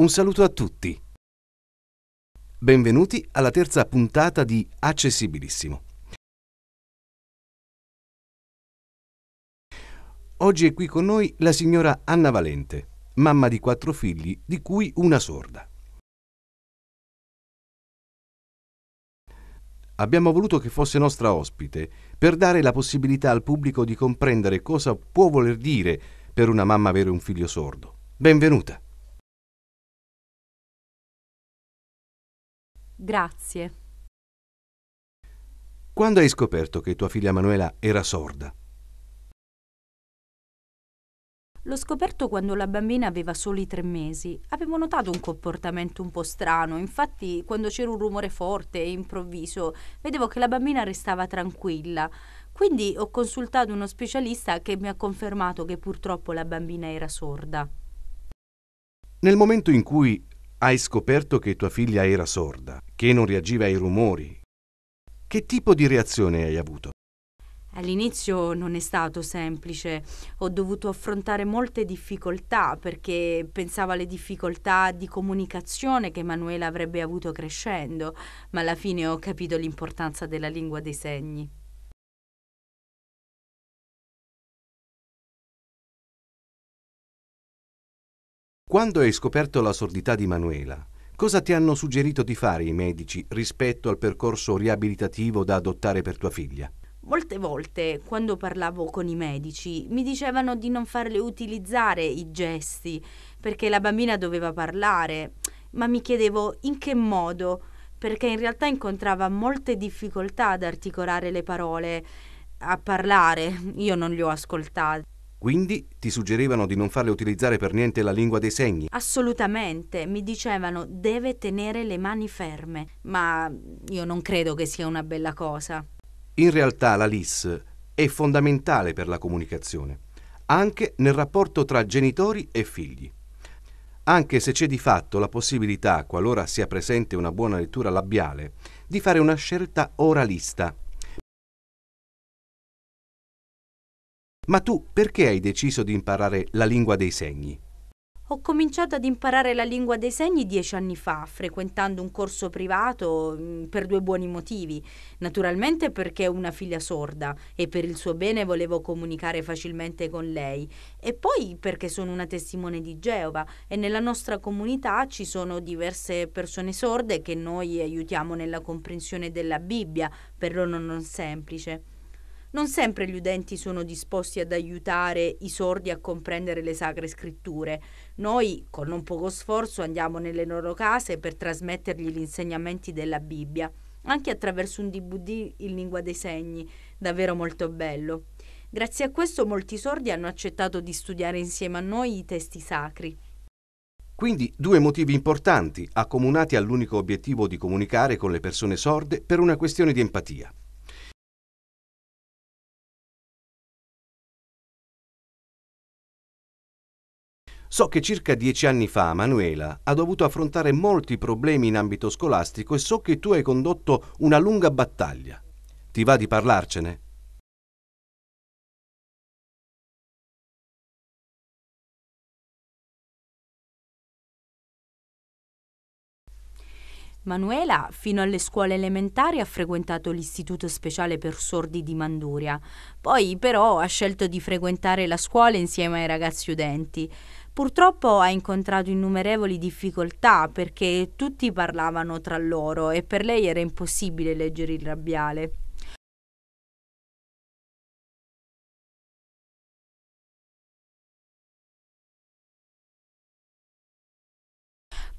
Un saluto a tutti. Benvenuti alla terza puntata di Accessibilissimo. Oggi è qui con noi la signora Anna Valente, mamma di quattro figli, di cui una sorda. Abbiamo voluto che fosse nostra ospite per dare la possibilità al pubblico di comprendere cosa può voler dire per una mamma avere un figlio sordo. Benvenuta. Grazie. Quando hai scoperto che tua figlia Manuela era sorda? L'ho scoperto quando la bambina aveva soli tre mesi. Avevo notato un comportamento un po' strano, infatti quando c'era un rumore forte e improvviso vedevo che la bambina restava tranquilla. Quindi ho consultato uno specialista che mi ha confermato che purtroppo la bambina era sorda. Nel momento in cui hai scoperto che tua figlia era sorda, che non reagiva ai rumori. Che tipo di reazione hai avuto? All'inizio non è stato semplice, ho dovuto affrontare molte difficoltà perché pensavo alle difficoltà di comunicazione che Emanuela avrebbe avuto crescendo, ma alla fine ho capito l'importanza della lingua dei segni. Quando hai scoperto la sordità di Manuela, Cosa ti hanno suggerito di fare i medici rispetto al percorso riabilitativo da adottare per tua figlia? Molte volte quando parlavo con i medici mi dicevano di non farle utilizzare i gesti perché la bambina doveva parlare, ma mi chiedevo in che modo, perché in realtà incontrava molte difficoltà ad articolare le parole, a parlare, io non le ho ascoltate. Quindi ti suggerivano di non farle utilizzare per niente la lingua dei segni? Assolutamente, mi dicevano deve tenere le mani ferme, ma io non credo che sia una bella cosa. In realtà la LIS è fondamentale per la comunicazione, anche nel rapporto tra genitori e figli. Anche se c'è di fatto la possibilità, qualora sia presente una buona lettura labiale, di fare una scelta oralista Ma tu perché hai deciso di imparare la lingua dei segni? Ho cominciato ad imparare la lingua dei segni dieci anni fa, frequentando un corso privato mm, per due buoni motivi. Naturalmente perché ho una figlia sorda e per il suo bene volevo comunicare facilmente con lei. E poi perché sono una testimone di Geova e nella nostra comunità ci sono diverse persone sorde che noi aiutiamo nella comprensione della Bibbia, per loro non semplice non sempre gli udenti sono disposti ad aiutare i sordi a comprendere le sacre scritture. Noi, con non poco sforzo, andiamo nelle loro case per trasmettergli gli insegnamenti della Bibbia, anche attraverso un DVD in lingua dei segni, davvero molto bello. Grazie a questo molti sordi hanno accettato di studiare insieme a noi i testi sacri. Quindi due motivi importanti accomunati all'unico obiettivo di comunicare con le persone sorde per una questione di empatia. So che circa dieci anni fa Manuela ha dovuto affrontare molti problemi in ambito scolastico e so che tu hai condotto una lunga battaglia. Ti va di parlarcene? Manuela fino alle scuole elementari ha frequentato l'istituto speciale per sordi di Manduria, poi però ha scelto di frequentare la scuola insieme ai ragazzi udenti. Purtroppo ha incontrato innumerevoli difficoltà perché tutti parlavano tra loro e per lei era impossibile leggere il rabbiale.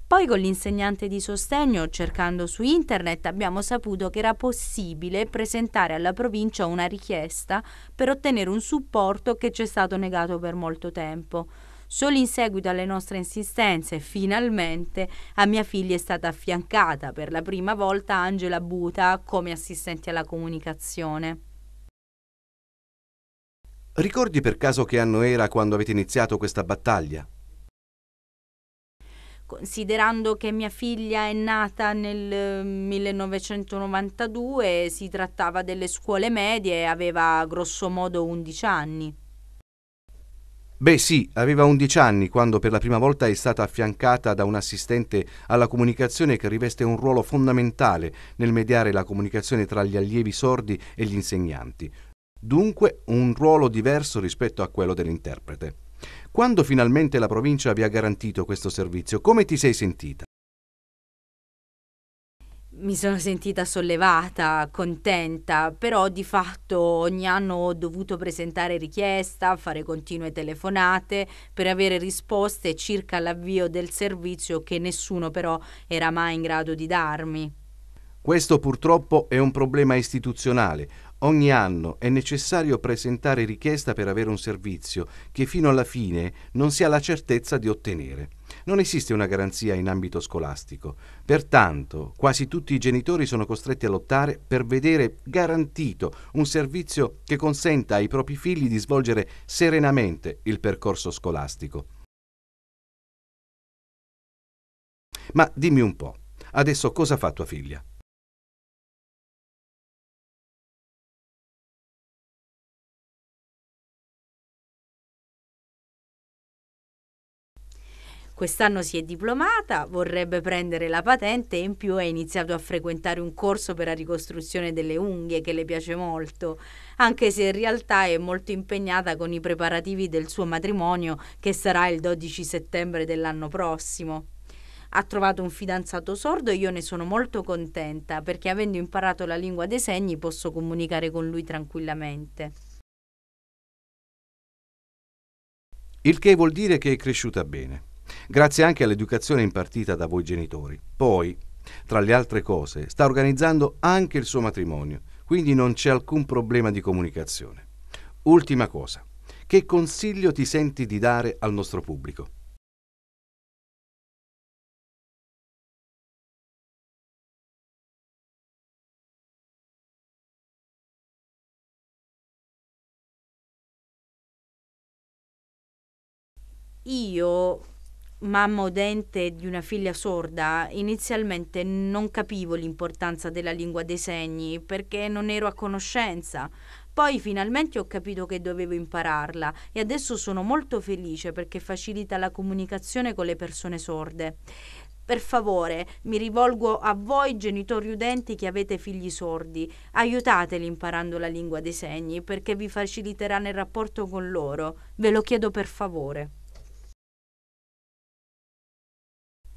Poi con l'insegnante di sostegno, cercando su internet, abbiamo saputo che era possibile presentare alla provincia una richiesta per ottenere un supporto che ci è stato negato per molto tempo. Solo in seguito alle nostre insistenze, finalmente, a mia figlia è stata affiancata per la prima volta Angela Buta come assistente alla comunicazione. Ricordi per caso che anno era quando avete iniziato questa battaglia? considerando che mia figlia è nata nel 1992, eh, si trattava delle scuole medie e aveva grossomodo 11 anni. Beh sì, aveva 11 anni quando per la prima volta è stata affiancata da un assistente alla comunicazione che riveste un ruolo fondamentale nel mediare la comunicazione tra gli allievi sordi e gli insegnanti. Dunque un ruolo diverso rispetto a quello dell'interprete. Quando finalmente la provincia vi ha garantito questo servizio, come ti sei sentita? mi sono sentita sollevata, contenta, però di fatto ogni anno ho dovuto presentare richiesta, fare continue telefonate per avere risposte circa l'avvio del servizio che nessuno però era mai in grado di darmi. Questo purtroppo è un problema istituzionale. Ogni anno è necessario presentare richiesta per avere un servizio che fino alla fine non si ha la certezza di ottenere non esiste una garanzia in ambito scolastico. Pertanto, quasi tutti i genitori sono costretti a lottare per vedere garantito un servizio che consenta ai propri figli di svolgere serenamente il percorso scolastico. Ma dimmi un po', adesso cosa fa tua figlia? Quest'anno si è diplomata, vorrebbe prendere la patente e in più ha iniziato a frequentare un corso per la ricostruzione delle unghie che le piace molto, anche se in realtà è molto impegnata con i preparativi del suo matrimonio che sarà il 12 settembre dell'anno prossimo. Ha trovato un fidanzato sordo e io ne sono molto contenta perché avendo imparato la lingua dei segni posso comunicare con lui tranquillamente. Il che vuol dire che è cresciuta bene grazie anche all'educazione impartita da voi genitori. Poi, tra le altre cose, sta organizzando anche il suo matrimonio, quindi non c'è alcun problema di comunicazione. Ultima cosa, che consiglio ti senti di dare al nostro pubblico? Io mamma udente di una figlia sorda, inizialmente non capivo l'importanza della lingua dei segni perché non ero a conoscenza. Poi finalmente ho capito che dovevo impararla e adesso sono molto felice perché facilita la comunicazione con le persone sorde. Per favore, mi rivolgo a voi genitori udenti che avete figli sordi, aiutateli imparando la lingua dei segni perché vi faciliterà nel rapporto con loro. Ve lo chiedo per favore.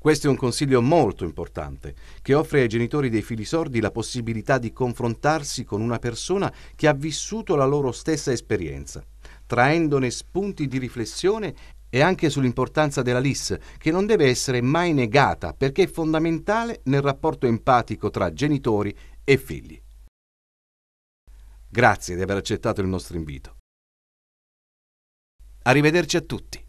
Questo è un consiglio molto importante, che offre ai genitori dei figli sordi la possibilità di confrontarsi con una persona che ha vissuto la loro stessa esperienza, traendone spunti di riflessione e anche sull'importanza della LIS, che non deve essere mai negata perché è fondamentale nel rapporto empatico tra genitori e figli. Grazie di aver accettato il nostro invito. Arrivederci a tutti.